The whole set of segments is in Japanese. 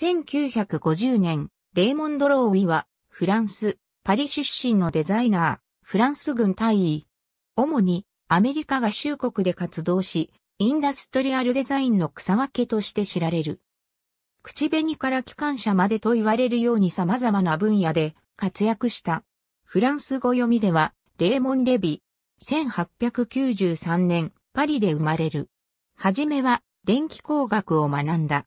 1950年、レーモンド・ローウィは、フランス、パリ出身のデザイナー、フランス軍大尉。主に、アメリカ合衆国で活動し、インダストリアルデザインの草分けとして知られる。口紅から機関車までと言われるように様々な分野で活躍した。フランス語読みでは、レーモン・レビ。1893年、パリで生まれる。はじめは、電気工学を学んだ。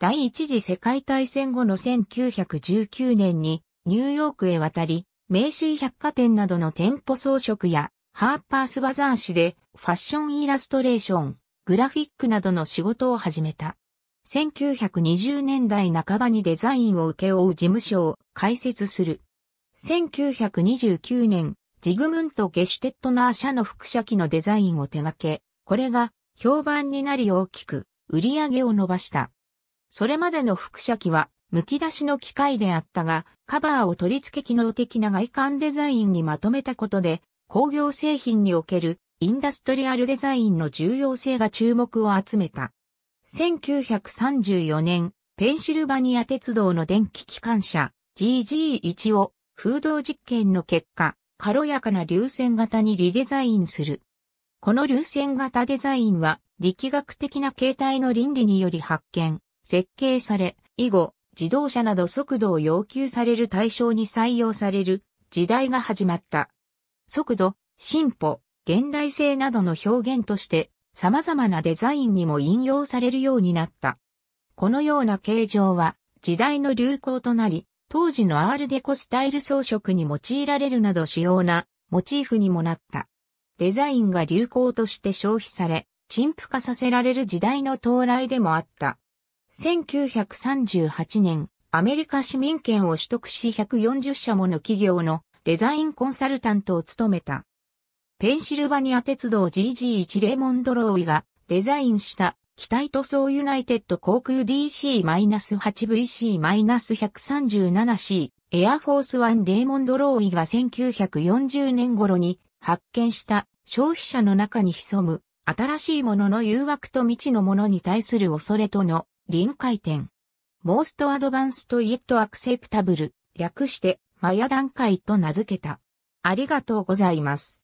第一次世界大戦後の1919年にニューヨークへ渡り、名刺百貨店などの店舗装飾やハーパースバザー誌でファッションイラストレーション、グラフィックなどの仕事を始めた。1920年代半ばにデザインを請け負う事務所を開設する。1929年、ジグムント・ゲシュテットナー社の副社機のデザインを手掛け、これが評判になり大きく売り上げを伸ばした。それまでの複写機は、剥き出しの機械であったが、カバーを取り付け機能的な外観デザインにまとめたことで、工業製品におけるインダストリアルデザインの重要性が注目を集めた。1934年、ペンシルバニア鉄道の電気機関車 GG1 を風洞実験の結果、軽やかな流線型にリデザインする。この流線型デザインは力学的な形態の倫理により発見、設計され、以後、自動車など速度を要求される対象に採用される時代が始まった。速度、進歩、現代性などの表現として様々なデザインにも引用されるようになった。このような形状は時代の流行となり、当時のアールデコスタイル装飾に用いられるなど主要なモチーフにもなった。デザインが流行として消費され、陳腐化させられる時代の到来でもあった。1938年、アメリカ市民権を取得し140社もの企業のデザインコンサルタントを務めた。ペンシルバニア鉄道 GG1 レモンドローイがデザインした機体塗装ユナイテッド航空 DC-8VC-137C エアフォースワンレーモンドローイが1940年頃に発見した消費者の中に潜む新しいものの誘惑と未知のものに対する恐れとの臨界点。most advanced yet acceptable 略してマヤ段階と名付けた。ありがとうございます。